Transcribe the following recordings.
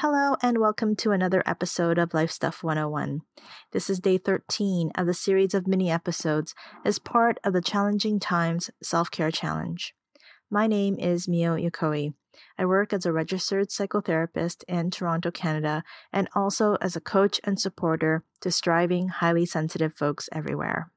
Hello, and welcome to another episode of Life Stuff 101. This is day 13 of the series of mini episodes as part of the Challenging Times Self Care Challenge. My name is Mio Yokoi. I work as a registered psychotherapist in Toronto, Canada, and also as a coach and supporter to striving, highly sensitive folks everywhere.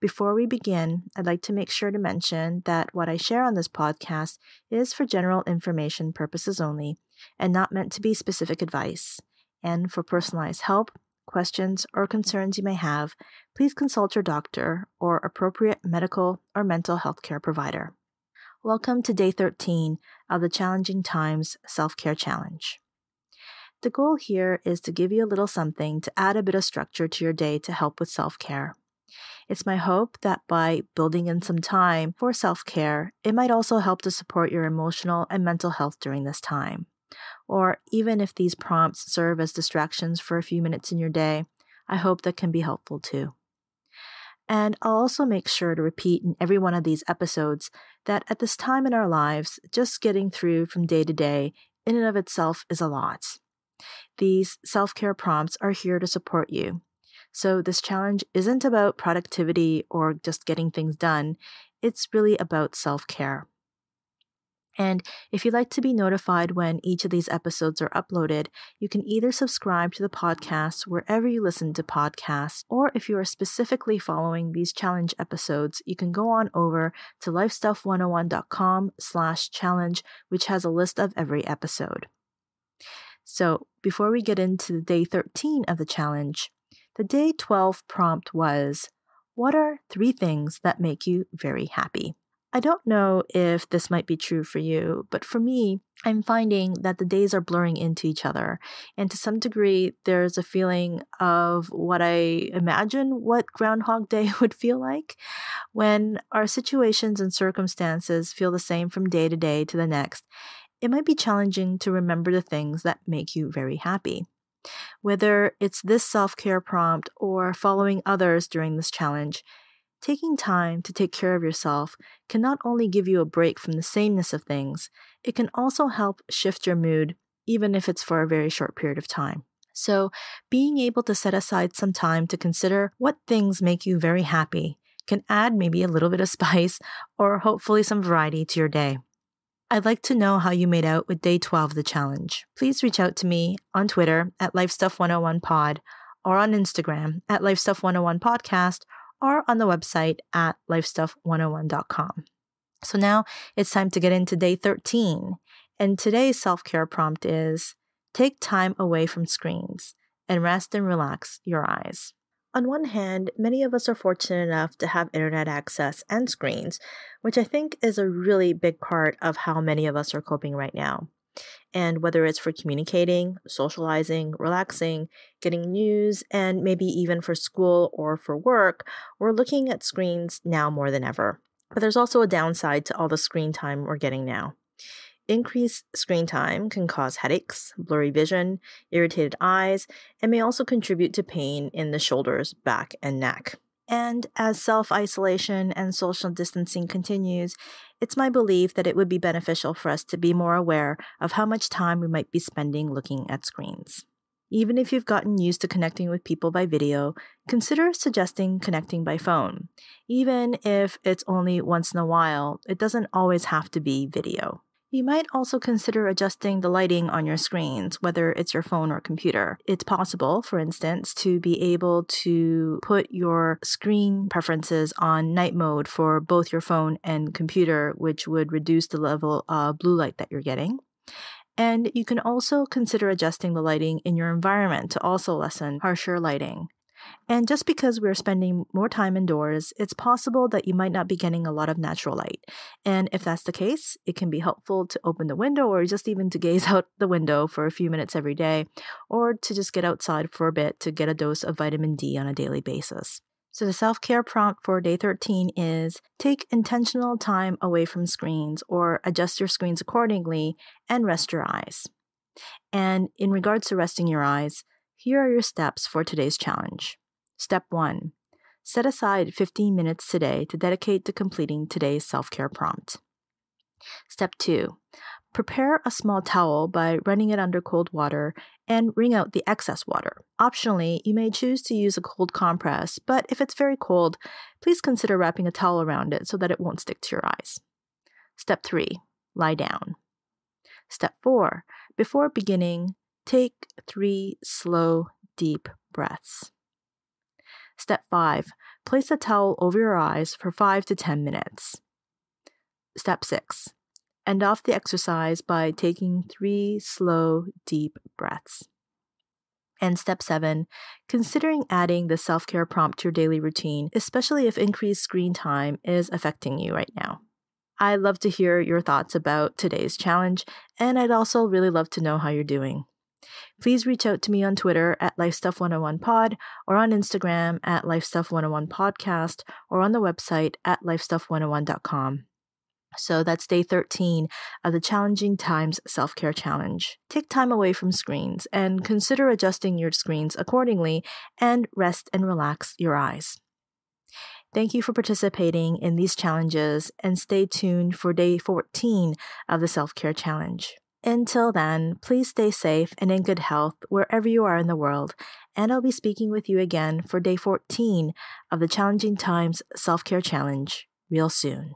Before we begin, I'd like to make sure to mention that what I share on this podcast is for general information purposes only and not meant to be specific advice. And for personalized help, questions, or concerns you may have, please consult your doctor or appropriate medical or mental health care provider. Welcome to day 13 of the Challenging Times Self Care Challenge. The goal here is to give you a little something to add a bit of structure to your day to help with self care. It's my hope that by building in some time for self care, it might also help to support your emotional and mental health during this time. Or even if these prompts serve as distractions for a few minutes in your day, I hope that can be helpful too. And I'll also make sure to repeat in every one of these episodes that at this time in our lives, just getting through from day to day in and of itself is a lot. These self care prompts are here to support you, so, this challenge isn't about productivity or just getting things done, it's really about self care. And if you'd like to be notified when each of these episodes are uploaded, you can either subscribe to the podcast wherever you listen to podcasts, or if you are specifically following these challenge episodes, you can go on over to lifestuff101.com slash challenge, which has a list of every episode. So before we get into day 13 of the challenge, the day 12 prompt was What are three things that make you very happy? I don't know if this might be true for you, but for me, I'm finding that the days are blurring into each other. And to some degree, there's a feeling of what I imagine what Groundhog Day would feel like when our situations and circumstances feel the same from day to day to the next. It might be challenging to remember the things that make you very happy. Whether it's this self care prompt or following others during this challenge, taking time to take care of yourself can not only give you a break from the sameness of things, it can also help shift your mood, even if it's for a very short period of time. So, being able to set aside some time to consider what things make you very happy can add maybe a little bit of spice or hopefully some variety to your day. I'd like to know how you made out with day 12 of the challenge. Please reach out to me on Twitter at LifeStuff101pod or on Instagram at LifeStuff101podcast or on the website at lifestuff101.com. So now it's time to get into day 13. And today's self care prompt is take time away from screens and rest and relax your eyes. On one hand, many of us are fortunate enough to have internet access and screens, which I think is a really big part of how many of us are coping right now. And whether it's for communicating, socializing, relaxing, getting news, and maybe even for school or for work, we're looking at screens now more than ever. But there's also a downside to all the screen time we're getting now. Increased screen time can cause headaches, blurry vision, irritated eyes, and may also contribute to pain in the shoulders, back, and neck. And as self isolation and social distancing continues, it's my belief that it would be beneficial for us to be more aware of how much time we might be spending looking at screens. Even if you've gotten used to connecting with people by video, consider suggesting connecting by phone. Even if it's only once in a while, it doesn't always have to be video. You might also consider adjusting the lighting on your screens, whether it's your phone or computer. It's possible, for instance, to be able to put your screen preferences on night mode for both your phone and computer, which would reduce the level of blue light that you're getting. And you can also consider adjusting the lighting in your environment to also lessen harsher lighting. And just because we're spending more time indoors, it's possible that you might not be getting a lot of natural light. And if that's the case, it can be helpful to open the window or just even to gaze out the window for a few minutes every day, or to just get outside for a bit to get a dose of vitamin D on a daily basis. So, the self care prompt for day 13 is take intentional time away from screens or adjust your screens accordingly and rest your eyes. And in regards to resting your eyes, here are your steps for today's challenge. Step 1 Set aside 15 minutes today to dedicate to completing today's self care prompt. Step 2 Prepare a small towel by running it under cold water and wring out the excess water. Optionally, you may choose to use a cold compress, but if it's very cold, please consider wrapping a towel around it so that it won't stick to your eyes. Step 3 Lie down. Step 4 Before beginning, Take three slow, deep breaths. Step 5. Place a towel over your eyes for 5 to 10 minutes. Step 6. End off the exercise by taking three slow, deep breaths. And step seven, considering adding the self care prompt to your daily routine, especially if increased screen time is affecting you right now. I'd love to hear your thoughts about today's challenge, and I'd also really love to know how you're doing please reach out to me on Twitter at LifeStuff101Pod or on Instagram at LifeStuff101Podcast or on the website at LifeStuff101.com. So that's day 13 of the Challenging Times Self Care Challenge. Take time away from screens and consider adjusting your screens accordingly and rest and relax your eyes. Thank you for participating in these challenges and stay tuned for day 14 of the Self Care Challenge. Until then, please stay safe and in good health wherever you are in the world, and I'll be speaking with you again for day 14 of the Challenging Times Self Care Challenge real soon.